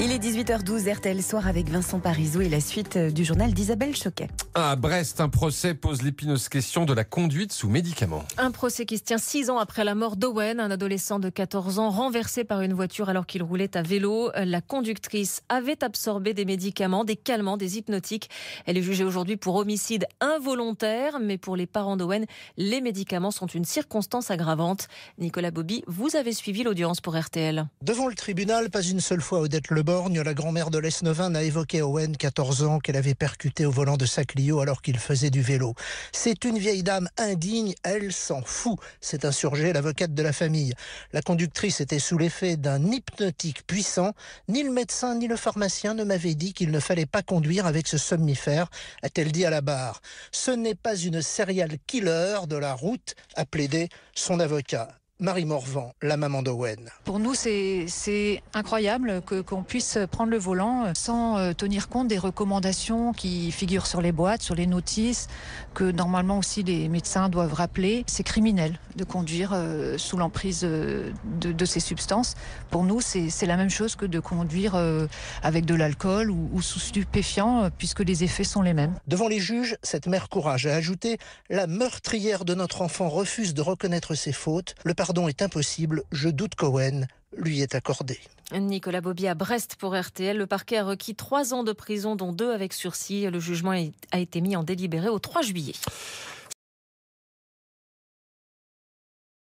Il est 18h12, RTL Soir avec Vincent Parisot et la suite euh, du journal d'Isabelle Choquet. À Brest, un procès pose l'épineuse question de la conduite sous médicaments. Un procès qui se tient six ans après la mort d'Owen, un adolescent de 14 ans renversé par une voiture alors qu'il roulait à vélo. La conductrice avait absorbé des médicaments, des calmants, des hypnotiques. Elle est jugée aujourd'hui pour homicide involontaire, mais pour les parents d'Owen, les médicaments sont une circonstance aggravante. Nicolas Bobby, vous avez suivi l'audience pour RTL. Devant le tribunal, pas une seule fois Odette Leborgne, la grand-mère de l'Esnevin, n'a évoqué Owen, 14 ans, qu'elle avait percuté au volant de sa alors qu'il faisait du vélo. C'est une vieille dame indigne, elle s'en fout, s'est insurgé l'avocate de la famille. La conductrice était sous l'effet d'un hypnotique puissant. Ni le médecin ni le pharmacien ne m'avaient dit qu'il ne fallait pas conduire avec ce somnifère, a-t-elle dit à la barre. Ce n'est pas une serial killer de la route, a plaidé son avocat. Marie Morvan, la maman d'Owen. Pour nous, c'est incroyable que qu'on puisse prendre le volant sans euh, tenir compte des recommandations qui figurent sur les boîtes, sur les notices, que normalement aussi les médecins doivent rappeler. C'est criminel de conduire euh, sous l'emprise euh, de, ces substances. Pour nous, c'est la même chose que de conduire avec de l'alcool ou, sous stupéfiants, puisque les effets sont les mêmes. Devant les juges, cette mère courage a ajouté La meurtrière de notre enfant refuse de reconnaître ses fautes. Le pardon est impossible, je doute qu'Owen lui est accordé. Nicolas Bobby à Brest pour RTL. Le parquet a requis trois ans de prison, dont deux avec sursis. Le jugement a été mis en délibéré au 3 juillet.